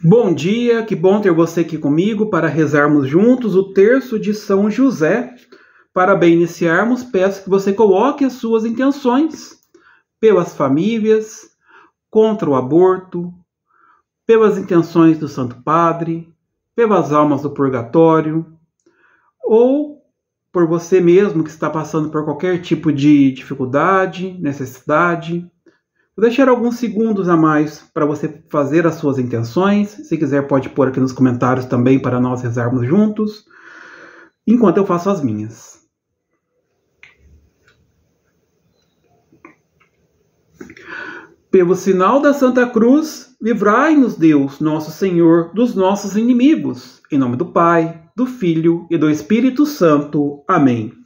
Bom dia, que bom ter você aqui comigo para rezarmos juntos o terço de São José. Para bem iniciarmos, peço que você coloque as suas intenções pelas famílias, contra o aborto, pelas intenções do Santo Padre, pelas almas do purgatório, ou por você mesmo que está passando por qualquer tipo de dificuldade, necessidade. Vou deixar alguns segundos a mais para você fazer as suas intenções. Se quiser, pode pôr aqui nos comentários também para nós rezarmos juntos, enquanto eu faço as minhas. Pelo sinal da Santa Cruz, livrai-nos Deus, nosso Senhor, dos nossos inimigos. Em nome do Pai, do Filho e do Espírito Santo. Amém.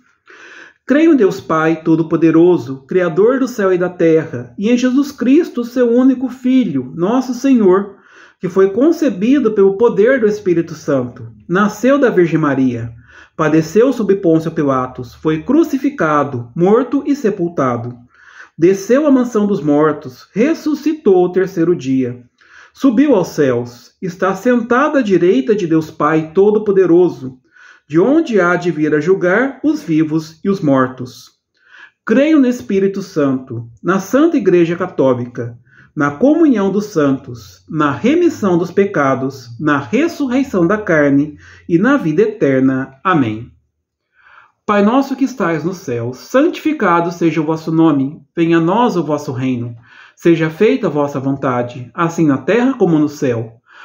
Creio em Deus Pai Todo-Poderoso, Criador do céu e da terra, e em Jesus Cristo, seu único Filho, nosso Senhor, que foi concebido pelo poder do Espírito Santo. Nasceu da Virgem Maria, padeceu sob Pôncio Pilatos, foi crucificado, morto e sepultado. Desceu à mansão dos mortos, ressuscitou o terceiro dia. Subiu aos céus, está sentado à direita de Deus Pai Todo-Poderoso de onde há de vir a julgar os vivos e os mortos. Creio no Espírito Santo, na Santa Igreja Católica, na comunhão dos santos, na remissão dos pecados, na ressurreição da carne e na vida eterna. Amém. Pai nosso que estais no céu, santificado seja o vosso nome, venha a nós o vosso reino, seja feita a vossa vontade, assim na terra como no céu.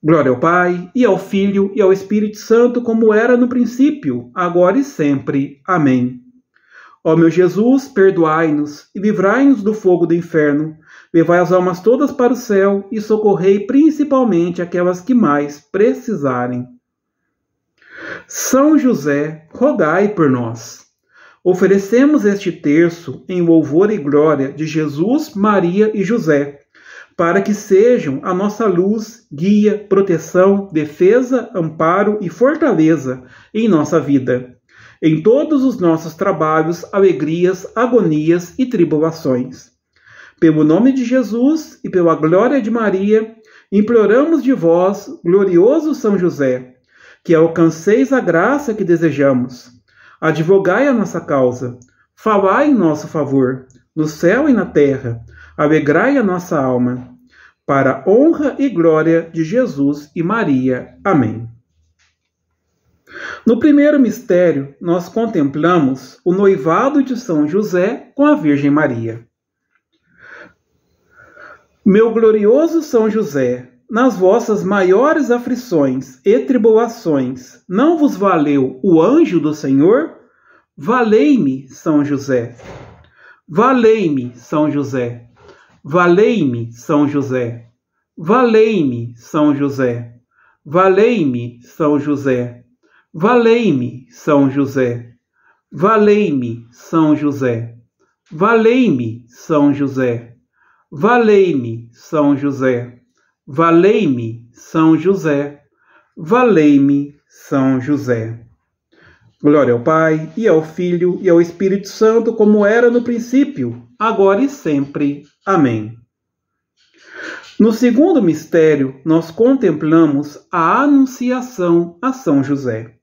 Glória ao Pai, e ao Filho, e ao Espírito Santo, como era no princípio, agora e sempre. Amém. Ó meu Jesus, perdoai-nos e livrai-nos do fogo do inferno. Levai as almas todas para o céu e socorrei principalmente aquelas que mais precisarem. São José, rogai por nós. Oferecemos este terço em louvor e glória de Jesus, Maria e José para que sejam a nossa luz, guia, proteção, defesa, amparo e fortaleza em nossa vida, em todos os nossos trabalhos, alegrias, agonias e tribulações. Pelo nome de Jesus e pela glória de Maria, imploramos de vós, glorioso São José, que alcanceis a graça que desejamos. Advogai a nossa causa, falai em nosso favor, no céu e na terra Alegrai a nossa alma, para honra e glória de Jesus e Maria. Amém. No primeiro mistério, nós contemplamos o noivado de São José com a Virgem Maria. Meu glorioso São José, nas vossas maiores aflições e tribulações, não vos valeu o anjo do Senhor? Valei-me, São José. Valei-me, São José. Valei-me, São José. Valei-me, São José. Valei-me, São José. Valei-me, São José. Valei-me, São José. Valei-me, São José. Valei-me, São José. Valei-me, São José. Valei-me, São José. Glória ao Pai, e ao Filho, e ao Espírito Santo, como era no princípio, agora e sempre. Amém. No segundo mistério, nós contemplamos a Anunciação a São José.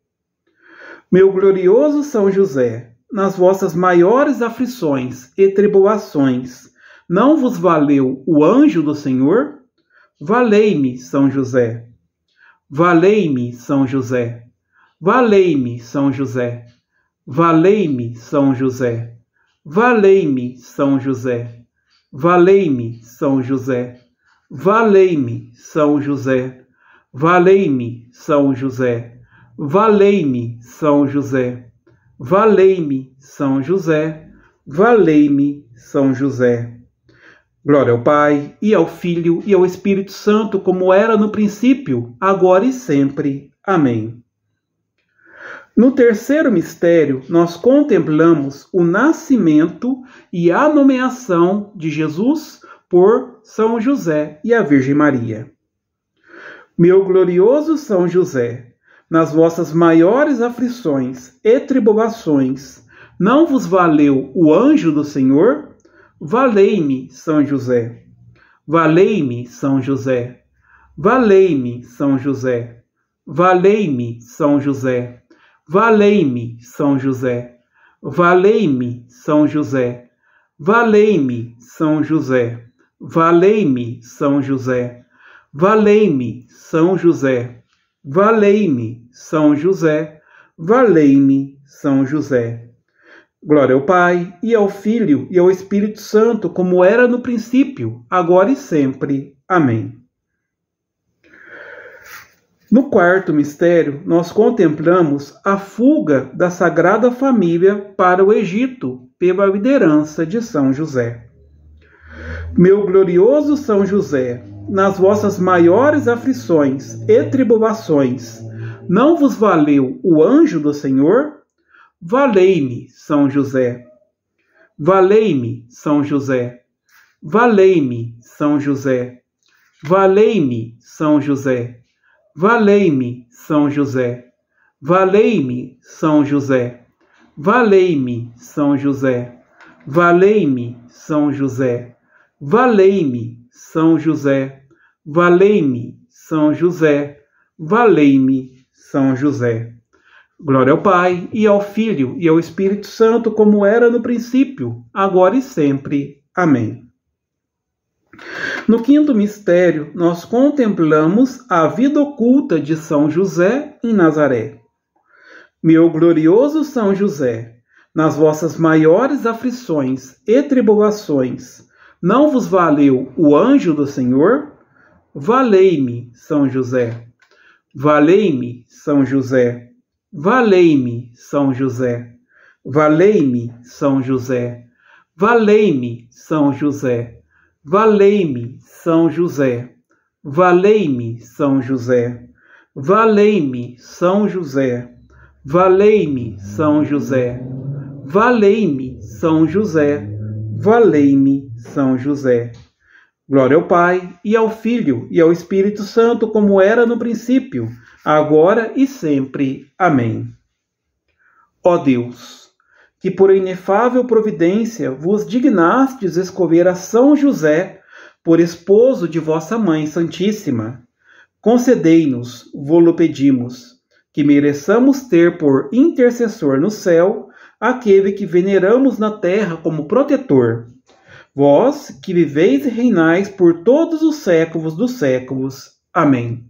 Meu glorioso São José, nas vossas maiores aflições e tribulações, não vos valeu o anjo do Senhor? Valei-me, São José. Valei-me, São José. Valei-me, São José. Valei-me, São José. Valei-me, São José. Valei-me, São José. Valei-me, São José. Valei-me, São José. Valei-me, São José. Valei-me, São José. Valei-me, São José. Glória ao Pai, e ao Filho, e ao Espírito Santo, como era no princípio, agora e sempre. Amém. No terceiro mistério, nós contemplamos o nascimento e a nomeação de Jesus por São José e a Virgem Maria. Meu glorioso São José, nas vossas maiores aflições e tribulações, não vos valeu o anjo do Senhor? Valei-me, São José. Valei-me, São José. Valei-me, São José. Valei-me, São José. Valei-me, São José. Valei-me, São José. Valei-me, São José. Valei-me, São José. Valei-me, São José. Valei-me, São José. Valei-me, São José. Glória ao Pai, e ao Filho, e ao Espírito Santo, como era no princípio, agora e sempre. Amém. No quarto mistério, nós contemplamos a fuga da Sagrada Família para o Egito pela liderança de São José. Meu glorioso São José, nas vossas maiores aflições e tribulações, não vos valeu o anjo do Senhor? Valei-me, São José. Valei-me, São José. Valei-me, São José. Valei-me, São José. Valei-me, São José. Valei-me, São José. Valei-me, São José. Valei-me, São José. Valei-me, São José. Valei-me, São José. Valei-me, São José. Glória ao Pai, e ao Filho, e ao Espírito Santo, como era no princípio, agora e sempre. Amém. No quinto mistério, nós contemplamos a vida oculta de São José em Nazaré. Meu glorioso São José, nas vossas maiores aflições e tribulações, não vos valeu o anjo do Senhor? Valei-me, São José. Valei-me, São José. Valei-me, São José. Valei-me, São José. Valei-me, São José. valei me são josé valei me são josé valei me são josé valei me são josé valei me são josé Valei-me, São José. Valei-me, São José. Valei-me, São José. Valei-me, São José. Valei-me, São José. Valei-me, São José. Glória ao Pai, e ao Filho, e ao Espírito Santo, como era no princípio, agora e sempre. Amém. Ó Deus, que por inefável providência vos dignastes escolher a São José por esposo de vossa Mãe Santíssima, concedei-nos, vô-lo pedimos, que mereçamos ter por intercessor no céu aquele que veneramos na terra como protetor. Vós, que viveis e reinais por todos os séculos dos séculos. Amém.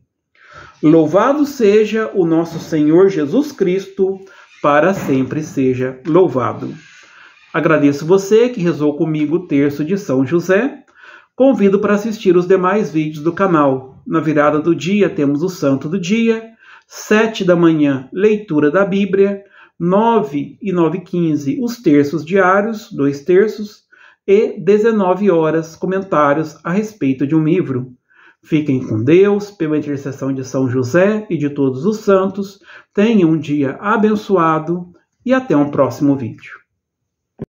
Louvado seja o nosso Senhor Jesus Cristo para sempre seja louvado. Agradeço você que rezou comigo o terço de São José. Convido para assistir os demais vídeos do canal. Na virada do dia temos o Santo do Dia, 7 da manhã, leitura da Bíblia, 9 e 9 15, os terços diários, dois terços, e 19 horas, comentários a respeito de um livro. Fiquem com Deus, pela intercessão de São José e de todos os santos. Tenham um dia abençoado e até um próximo vídeo.